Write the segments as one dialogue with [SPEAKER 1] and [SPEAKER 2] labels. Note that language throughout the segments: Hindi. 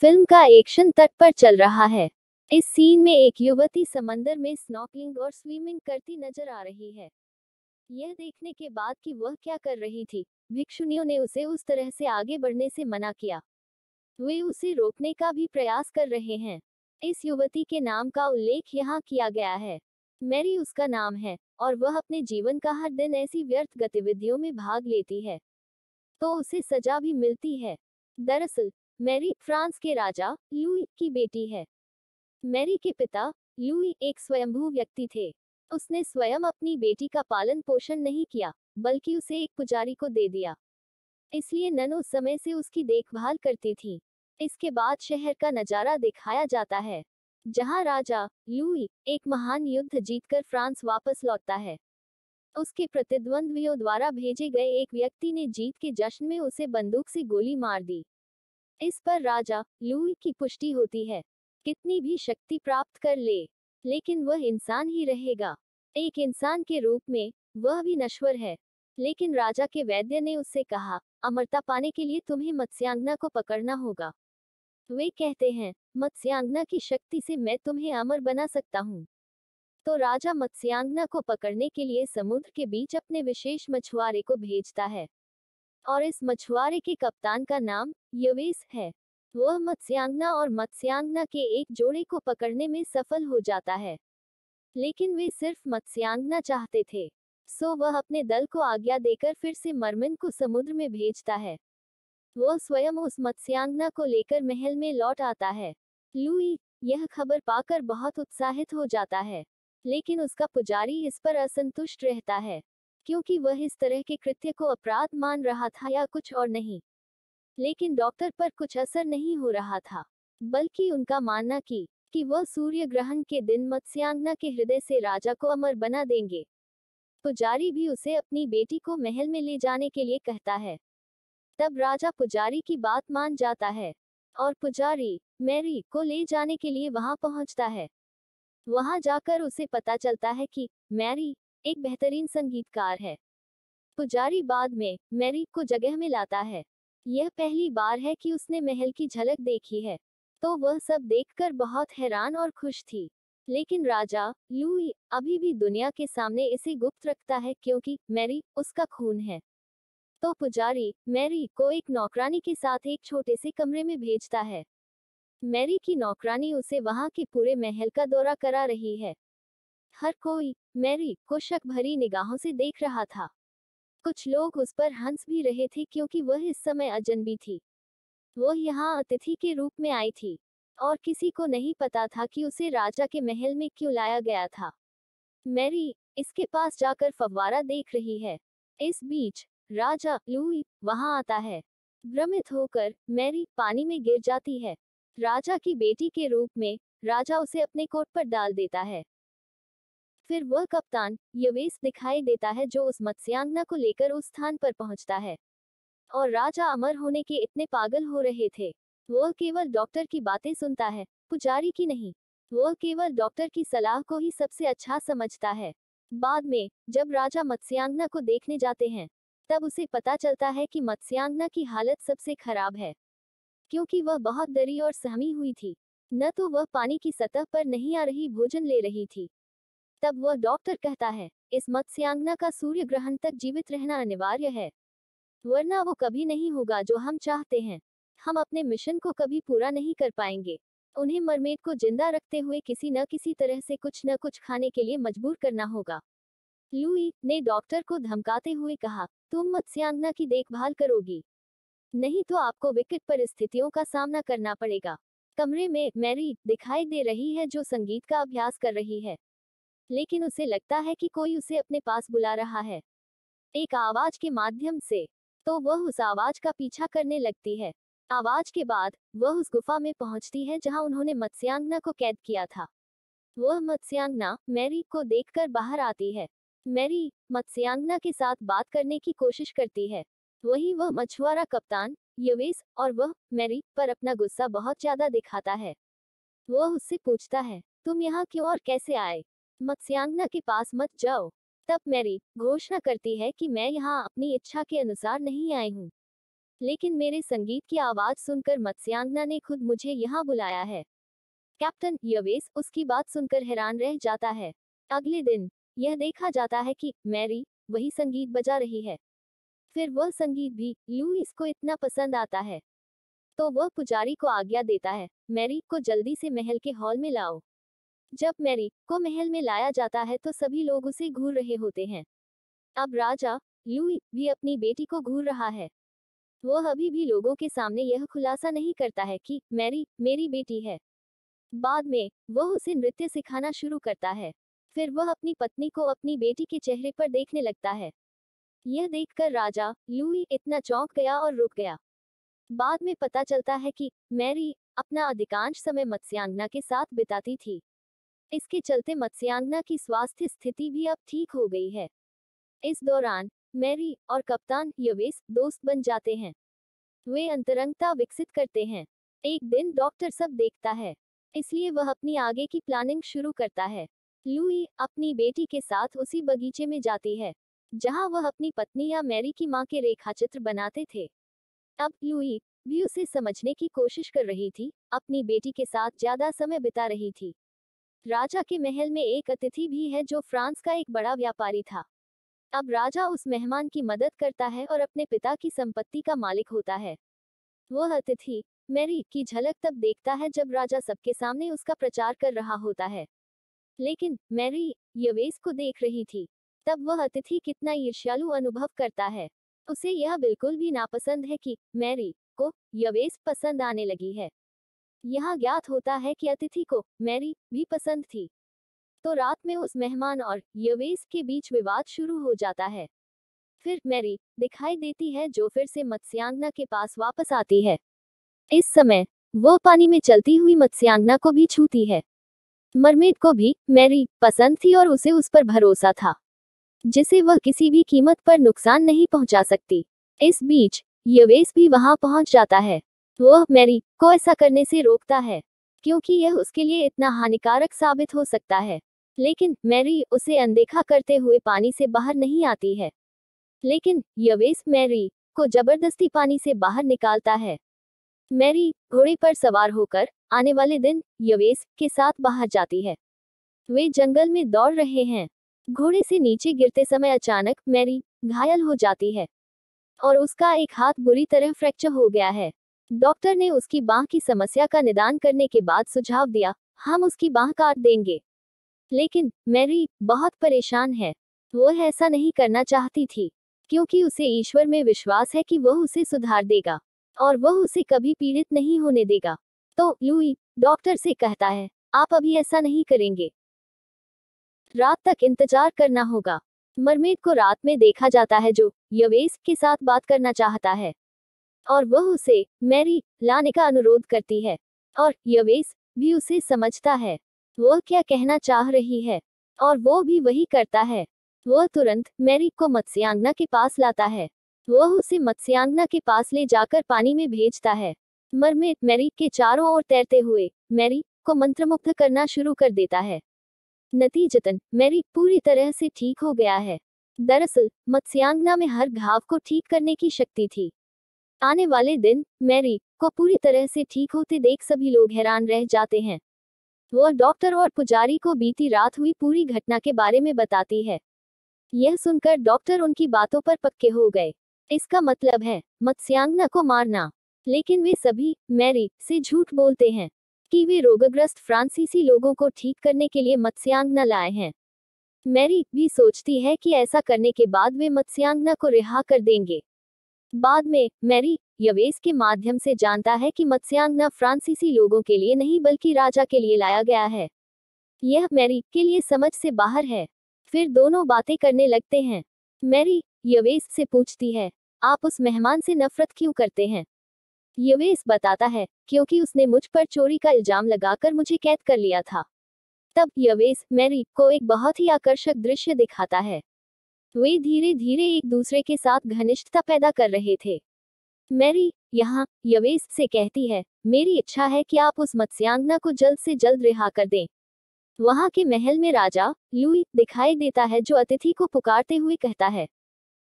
[SPEAKER 1] फिल्म का एक्शन तट पर चल रहा है इस सीन में एक युवती समंदर में स्नॉकलिंग और स्विमिंग करती नजर आ रही है यह देखने के बाद कि वह क्या कर रही थी भिक्षुनियों ने उसे उस तरह से आगे बढ़ने से मना किया वे उसे रोकने का भी प्रयास कर रहे हैं इस युवती के नाम का उल्लेख यहाँ किया गया है मैरी उसका नाम है और वह अपने जीवन का हर दिन ऐसी व्यर्थ गतिविधियों में भाग लेती है तो उसे सजा भी मिलती है दरअसल मैरी फ्रांस के राजा लुई की बेटी है मैरी के पिता लुई एक स्वयंभू व्यक्ति थे उसने स्वयं अपनी बेटी का पालन पोषण नहीं किया बल्कि उसे एक पुजारी को दे दिया इसलिए नन उस समय से उसकी देखभाल करती थी इसके बाद शहर का नजारा दिखाया जाता है जहां राजा लुई एक महान युद्ध जीतकर फ्रांस वापस लौटता है उसके प्रतिद्वंद्वियों द्वारा भेजे गए एक व्यक्ति ने जीत के जश्न में उसे बंदूक से गोली मार दी इस पर राजा लुई की पुष्टि होती है कितनी भी शक्ति प्राप्त कर ले लेकिन वह इंसान ही रहेगा एक इंसान के रूप में वह भी नश्वर है लेकिन राजा के वैद्य ने उससे कहा अमरता पाने के लिए तुम्हें मत्स्यांगना को पकड़ना होगा वे कहते हैं मत्स्यांगना की शक्ति से मैं तुम्हें अमर बना सकता हूँ तो राजा मत्स्यांगना को पकड़ने के लिए समुद्र के बीच अपने विशेष मछुआरे को भेजता है और इस मछुआरे के कप्तान का नाम यवेस है वह मत्स्यांगना और मत्स्यांगना के एक जोड़े को पकड़ने में सफल हो जाता है लेकिन वे सिर्फ मत्स्यांगना चाहते थे सो वह अपने दल को आज्ञा देकर फिर से मरमिन को समुद्र में भेजता है वह स्वयं उस मत्स्यांगना को लेकर महल में लौट आता है लुई यह खबर पाकर बहुत उत्साहित हो जाता है लेकिन उसका पुजारी इस पर असंतुष्ट रहता है क्योंकि वह इस तरह के कृत्य को अपराध मान रहा था या कुछ और नहीं लेकिन डॉक्टर पर कुछ असर नहीं हो रहा था बल्कि उनका मानना की कि वह सूर्य ग्रहण के दिन मत्स्यांगना के हृदय से राजा को अमर बना देंगे पुजारी भी उसे अपनी बेटी को महल में ले जाने के लिए कहता है तब राजा पुजारी की बात मान जाता है और पुजारी मैरी को ले जाने के लिए वहां पहुंचता है वहां जाकर उसे पता चलता है कि मैरी एक बेहतरीन संगीतकार है पुजारी बाद में मैरी को जगह में लाता है यह पहली बार है कि उसने महल की झलक देखी है तो वह सब देखकर बहुत हैरान और खुश थी लेकिन राजा लुई अभी भी दुनिया के सामने इसे गुप्त रखता है क्योंकि मैरी उसका खून है तो पुजारी मैरी को एक नौकरानी के साथ एक छोटे से कमरे में भेजता है मैरी की नौकरानी उसे वहां के पूरे महल का दौरा करा रही है हर कोई मैरी को शक भरी निगाहों से देख रहा था कुछ लोग उस पर हंस भी रहे थे क्योंकि वह इस समय अजनबी थी वो यहाँ अतिथि के रूप में आई थी और किसी को नहीं पता था कि उसे राजा के महल में क्यों लाया गया था मैरी इसके पास जाकर फव्वारा देख रही है इस बीच राजा लुई वहां आता है भ्रमित होकर मैरी पानी में गिर जाती है राजा की बेटी के रूप में राजा उसे अपने कोट पर डाल देता है फिर वह कप्तान यवेस दिखाई देता है जो उस मत्स्यांगना को लेकर उस स्थान पर पहुंचता है और राजा अमर होने के इतने पागल हो रहे थे वह केवल डॉक्टर की बातें सुनता है पुजारी की नहीं वह केवल डॉक्टर की सलाह को ही सबसे अच्छा समझता है बाद में जब राजा मत्स्यांगना को देखने जाते हैं तब उसे पता चलता है कि मत्स्यांगना की हालत सबसे खराब है क्योंकि वह बहुत डरी और सहमी हुई थी न तो वह पानी की सतह पर नहीं आ रही भोजन ले रही थी तब वह डॉक्टर कहता है इस मत्स्यांगना का सूर्य ग्रहण तक जीवित रहना अनिवार्य है वरना वो कभी नहीं होगा जो हम चाहते हैं हम अपने मिशन को कभी पूरा नहीं कर पाएंगे उन्हें मरमेड को जिंदा रखते हुए किसी न किसी तरह से कुछ न कुछ खाने के लिए मजबूर करना होगा लुई ने डॉक्टर को धमकाते हुए कहा तुम मत्स्यांगना की देखभाल करोगी नहीं तो आपको विकट परिस्थितियों का सामना करना पड़ेगा कमरे में मैरी दिखाई दे रही है जो संगीत का अभ्यास कर रही है लेकिन उसे लगता है कि कोई उसे अपने पास बुला रहा है एक आवाज के माध्यम से तो वह उस आवाज का पीछा करने लगती है आवाज के बाद वह उस गुफा में पहुंचती है जहां उन्होंने मत्स्यांगना को कैद किया था वह मत्स्यांगना मैरी को देखकर बाहर आती है मैरी मत्स्यांगना के साथ बात करने की कोशिश करती है वही वह मछुआरा कप्तान यवेस और वह मैरी पर अपना गुस्सा बहुत ज्यादा दिखाता है वह उससे पूछता है तुम यहाँ क्यों और कैसे आए मत्स्यांगना के पास मत जाओ तब मैरी घोषणा करती है कि मैं यहाँ अपनी इच्छा के अनुसार नहीं आई हूँ लेकिन मेरे संगीत की आवाज सुनकर मत्स्यांगना ने खुद मुझे यहाँ बुलाया है कैप्टन यवेस उसकी बात सुनकर हैरान रह जाता है अगले दिन यह देखा जाता है कि मैरी वही संगीत बजा रही है फिर वह संगीत भी लुईस को इतना पसंद आता है तो वह पुजारी को आज्ञा देता है मैरी को जल्दी से महल के हॉल में लाओ जब मैरी को महल में लाया जाता है तो सभी लोग उसे घूर रहे होते हैं अब राजा लुई भी अपनी बेटी को घूर रहा है वह अभी भी लोगों के सामने यह खुलासा नहीं करता है कि मैरी मेरी बेटी है बाद में वह उसे नृत्य सिखाना शुरू करता है फिर वह अपनी पत्नी को अपनी बेटी के चेहरे पर देखने लगता है यह देखकर राजा लुई इतना चौंक गया और रुक गया बाद में पता चलता है कि मैरी अपना अधिकांश समय मत्स्यांगना के साथ बिताती थी इसके चलते मत्स्यांगना की स्वास्थ्य स्थिति भी अब ठीक हो गई है इस दौरान मैरी और कप्तान यवेस दोस्त बन जाते हैं वे अंतरंगता विकसित करते हैं एक दिन डॉक्टर सब देखता है इसलिए वह अपनी आगे की प्लानिंग शुरू करता है लुई अपनी बेटी के साथ उसी बगीचे में जाती है जहां वह अपनी पत्नी या मैरी की मां के रेखाचित्र बनाते थे अब लुई भी उसे समझने की कोशिश कर रही थी अपनी बेटी के साथ ज्यादा समय बिता रही थी राजा के महल में एक अतिथि भी है जो फ्रांस का एक बड़ा व्यापारी था अब राजा उस मेहमान की मदद करता है और अपने पिता की संपत्ति का मालिक होता है वह अतिथि मैरी की झलक तब देखता है जब राजा सबके सामने उसका प्रचार कर रहा होता है लेकिन मैरी यवेस को देख रही थी तब वह अतिथि कितना ईर्ष्यालु अनुभव करता है उसे यह बिल्कुल भी नापसंद है कि मैरी को यवेस पसंद आने लगी है यहाँ ज्ञात होता है कि अतिथि को मैरी भी पसंद थी तो रात में उस मेहमान और यवेस के बीच विवाद शुरू हो जाता है फिर मैरी दिखाई देती है जो फिर से मत्स्यांगना के पास वापस आती है इस समय वो पानी में चलती हुई मत्स्यांगना को भी छूती है मरमेड को भी मैरी पसंद थी और उसे उस पर भरोसा था जिसे वह किसी भी कीमत पर नुकसान नहीं पहुंचा सकती इस बीच यवेस भी वहां पहुंच जाता है वह मैरी को ऐसा करने से रोकता है क्योंकि यह उसके लिए इतना हानिकारक साबित हो सकता है लेकिन मैरी उसे अनदेखा करते हुए पानी से बाहर नहीं आती है लेकिन यवेस मैरी को जबरदस्ती पानी से बाहर निकालता है मैरी घोड़े पर सवार होकर आने वाले दिन यवेस के साथ बाहर जाती है वे जंगल में दौड़ रहे हैं घोड़े से नीचे गिरते समय अचानक मैरी घायल हो जाती है और उसका एक हाथ बुरी तरह फ्रैक्चर हो गया है डॉक्टर ने उसकी बाह की समस्या का निदान करने के बाद सुझाव दिया हम उसकी बाह काट देंगे लेकिन मैरी बहुत परेशान है वह ऐसा नहीं करना चाहती थी क्योंकि उसे ईश्वर में विश्वास है कि वह उसे सुधार देगा और वह उसे कभी पीड़ित नहीं होने देगा तो लुई डॉक्टर से कहता है आप अभी ऐसा नहीं करेंगे रात तक इंतजार करना होगा मरमेद को रात में देखा जाता है जो यवेस के साथ बात करना चाहता है और वह उसे मैरी लाने का अनुरोध करती है और यवेस भी उसे समझता है वह क्या कहना चाह रही है और वो भी वही करता है वह तुरंत मैरी को मत्स्यांगना के पास लाता है वह उसे मत्स्यांगना के पास ले जाकर पानी में भेजता है मरमेट मैरी के चारों ओर तैरते हुए मैरी को मंत्रमुग्ध करना शुरू कर देता है नतीजतन मैरी पूरी तरह से ठीक हो गया है दरअसल मत्स्यांगना में हर घाव को ठीक करने की शक्ति थी आने वाले दिन मैरी को पूरी तरह से ठीक होते देख सभी लोग हैरान रह जाते हैं वो डॉक्टर और पुजारी को बीती रात हुई पूरी घटना के बारे में बताती है यह सुनकर डॉक्टर उनकी बातों पर पक्के हो गए इसका मतलब है मत्स्यांगना को मारना लेकिन वे सभी मैरी से झूठ बोलते हैं कि वे रोगग्रस्त फ्रांसीसी लोगों को ठीक करने के लिए मत्स्यांगना लाए हैं मैरी भी सोचती है कि ऐसा करने के बाद वे मत्स्यांगना को रिहा कर देंगे बाद में मैरी यवेस के माध्यम से जानता है कि मत्स्यांगना फ्रांसीसी लोगों के लिए नहीं बल्कि राजा के लिए लाया गया है यह मैरी के लिए समझ से बाहर है फिर दोनों बातें करने लगते हैं मैरी यवेस से पूछती है आप उस मेहमान से नफरत क्यों करते हैं यवेस बताता है क्योंकि उसने मुझ पर चोरी का इल्जाम लगाकर मुझे कैद कर लिया था तब यवेस मैरी को एक बहुत ही आकर्षक दृश्य दिखाता है वे धीरे धीरे एक दूसरे के साथ घनिष्ठता पैदा कर रहे थे मैरी यहाँ यवेस से कहती है मेरी इच्छा है कि आप उस मत्स्यांगना को जल्द से जल्द रिहा कर दें वहाँ के महल में राजा लुई दिखाई देता है जो अतिथि को पुकारते हुए कहता है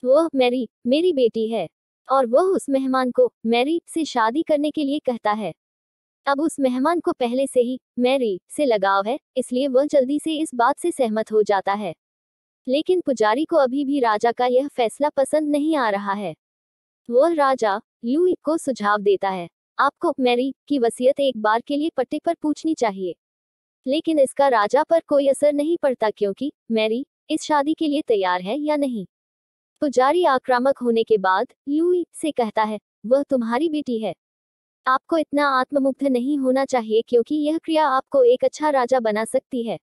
[SPEAKER 1] वह मैरी मेरी बेटी है और वह उस मेहमान को मैरी से शादी करने के लिए कहता है अब उस मेहमान को पहले से ही मैरी से लगाव है इसलिए वह जल्दी से इस बात से सहमत हो जाता है लेकिन पुजारी को अभी भी राजा का यह फैसला पसंद नहीं आ रहा है वह राजा लुई को सुझाव देता है आपको मैरी की वसीयत एक बार के लिए पट्टे पर पूछनी चाहिए लेकिन इसका राजा पर कोई असर नहीं पड़ता क्योंकि मैरी इस शादी के लिए तैयार है या नहीं पुजारी आक्रामक होने के बाद लुई से कहता है वह तुम्हारी बेटी है आपको इतना आत्ममुग्ध नहीं होना चाहिए क्योंकि यह क्रिया आपको एक अच्छा राजा बना सकती है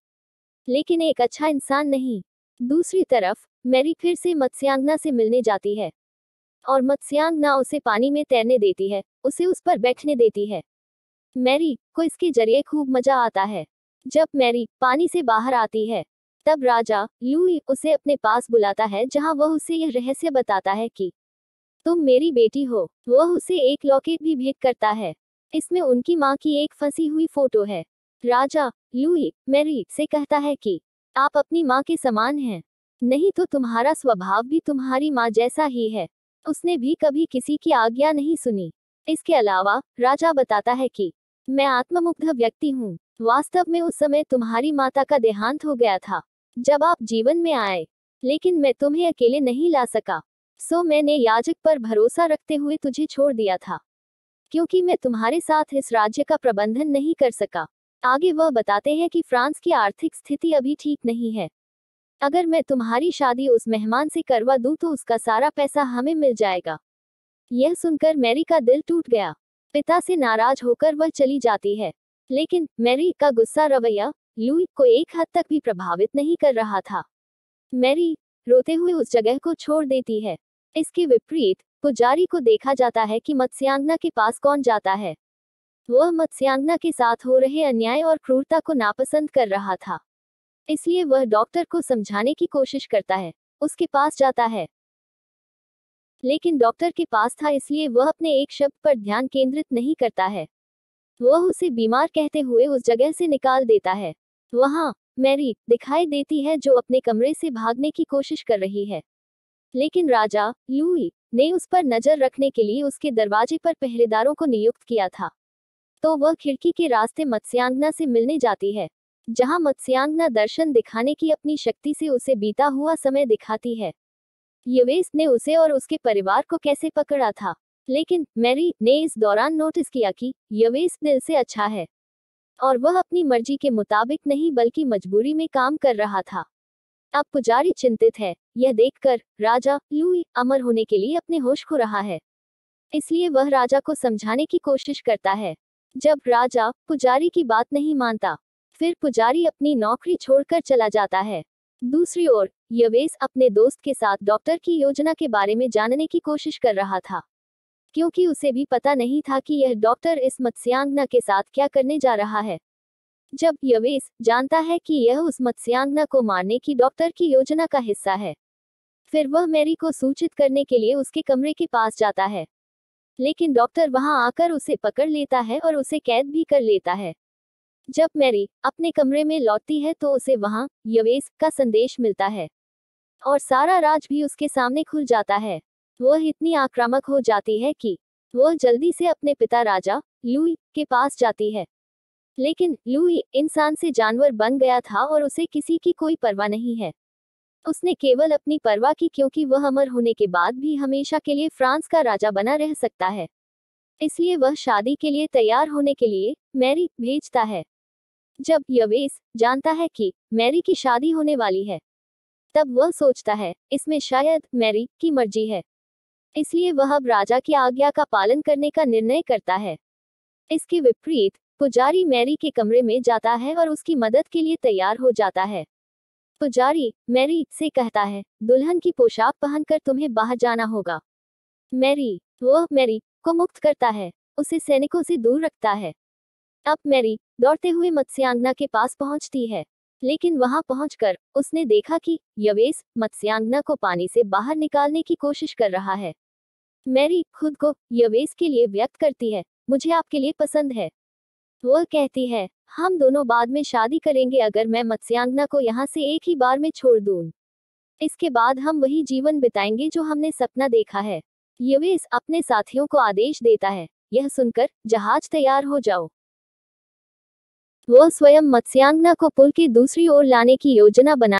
[SPEAKER 1] लेकिन एक अच्छा इंसान नहीं दूसरी तरफ मैरी फिर से मत्स्यांगना से मिलने जाती है और मत्स्यांगना उसे पानी में तैरने देती है उसे उस पर बैठने देती है मैरी को इसके जरिए खूब मजा आता है जब मैरी पानी से बाहर आती है तब राजा लुई उसे अपने पास बुलाता है जहां वह उसे यह रहस्य बताता है कि तुम मेरी बेटी हो वह उसे एक लॉकेट भी भेंट करता है इसमें उनकी माँ की एक फंसी हुई फोटो है राजा लुई मैरी से कहता है कि आप अपनी माँ के समान हैं नहीं तो तुम्हारा स्वभाव भी तुम्हारी माँ जैसा ही है उसने भी कभी किसी की आज्ञा नहीं सुनी इसके अलावा राजा बताता है कि मैं आत्ममुग्ध व्यक्ति हूँ वास्तव में उस समय तुम्हारी माता का देहांत हो गया था जब आप जीवन में आए लेकिन मैं तुम्हें अकेले नहीं ला सका सो मैंने याजक पर भरोसा रखते हुए तुझे छोड़ दिया था क्योंकि मैं तुम्हारे साथ इस राज्य का प्रबंधन नहीं कर सका आगे वह बताते हैं कि फ्रांस की आर्थिक स्थिति अभी ठीक नहीं है अगर मैं तुम्हारी शादी उस मेहमान से करवा दूं तो उसका सारा पैसा हमें मिल जाएगा यह सुनकर मैरी का दिल टूट गया पिता से नाराज होकर वह चली जाती है लेकिन मैरी का गुस्सा रवैया लुई को एक हद तक भी प्रभावित नहीं कर रहा था मैरी रोते हुए उस जगह को छोड़ देती है इसके विपरीत पुजारी को देखा जाता है कि मत्स्यांगना के पास कौन जाता है वह मत्स्यांगना के साथ हो रहे अन्याय और क्रूरता को नापसंद कर रहा था इसलिए वह डॉक्टर को समझाने की कोशिश करता है उसके पास जाता है लेकिन डॉक्टर के पास था इसलिए वह अपने एक शब्द पर ध्यान केंद्रित नहीं करता है वह उसे बीमार कहते हुए उस जगह से निकाल देता है वहां मैरी दिखाई देती है जो अपने कमरे से भागने की कोशिश कर रही है लेकिन राजा लूई ने उस पर नजर रखने के लिए उसके दरवाजे पर पहरेदारों को नियुक्त किया था तो वह खिड़की के रास्ते मत्स्यांगना से मिलने जाती है जहां मत्स्यांगना दर्शन दिखाने की अपनी शक्ति से उसे बीता हुआ समय दिखाती है यवेस ने उसे और उसके परिवार को कैसे पकड़ा था लेकिन मैरी ने इस दौरान नोटिस किया कि यवेस दिल से अच्छा है और वह अपनी मर्जी के मुताबिक नहीं बल्कि मजबूरी में काम कर रहा था अब पुजारी चिंतित है यह देखकर राजा लुई अमर होने के लिए अपने होश खो रहा है इसलिए वह राजा को समझाने की कोशिश करता है जब राजा पुजारी की बात नहीं मानता फिर पुजारी अपनी नौकरी छोड़कर चला जाता है दूसरी ओर यवेस अपने दोस्त के साथ डॉक्टर की योजना के बारे में जानने की कोशिश कर रहा था क्योंकि उसे भी पता नहीं था कि यह डॉक्टर इस मत्स्यांगना के साथ क्या करने जा रहा है जब यवेस जानता है कि यह उस मत्स्यांगना को मारने की डॉक्टर की योजना का हिस्सा है फिर वह मैरी को सूचित करने के लिए उसके कमरे के पास जाता है लेकिन डॉक्टर वहां आकर उसे पकड़ लेता है और उसे कैद भी कर लेता है जब मैरी अपने कमरे में लौटती है तो उसे वहां यवेस का संदेश मिलता है और सारा राज भी उसके सामने खुल जाता है वह इतनी आक्रामक हो जाती है कि वह जल्दी से अपने पिता राजा लुई के पास जाती है लेकिन लुई इंसान से जानवर बन गया था और उसे किसी की कोई परवाह नहीं है उसने केवल अपनी परवाह की क्योंकि वह अमर होने के बाद भी हमेशा के लिए फ्रांस का राजा बना रह सकता है इसलिए वह शादी के लिए तैयार होने के लिए मैरी भेजता है जब यवेस जानता है कि मैरी की शादी होने वाली है तब वह सोचता है इसमें शायद मैरी की मर्जी है इसलिए वह अब राजा की आज्ञा का पालन करने का निर्णय करता है इसके विपरीत पुजारी मैरी के कमरे में जाता है और उसकी मदद के लिए तैयार हो जाता है पुजारी तो मैरी से कहता है दुल्हन की पोशाक पहनकर तुम्हें बाहर जाना होगा मैरी वह मैरी को मुक्त करता है उसे सैनिकों से दूर रखता है अब मैरी दौड़ते हुए मत्स्यांगना के पास पहुंचती है लेकिन वहां पहुंचकर उसने देखा कि यवेस मत्स्यांगना को पानी से बाहर निकालने की कोशिश कर रहा है मैरी खुद को यवेस के लिए व्यक्त करती है मुझे आपके लिए पसंद है वह कहती है हम दोनों बाद में शादी करेंगे अगर मैं मत्स्यांगना को यहाँ से एक ही बार में छोड़ दू इसके बाद हम वही जीवन बिताएंगे जो हमने सपना देखा है यवेस अपने साथियों को आदेश देता है यह सुनकर जहाज तैयार हो जाओ वह स्वयं मत्स्यांगना को पुल के दूसरी ओर लाने की योजना बना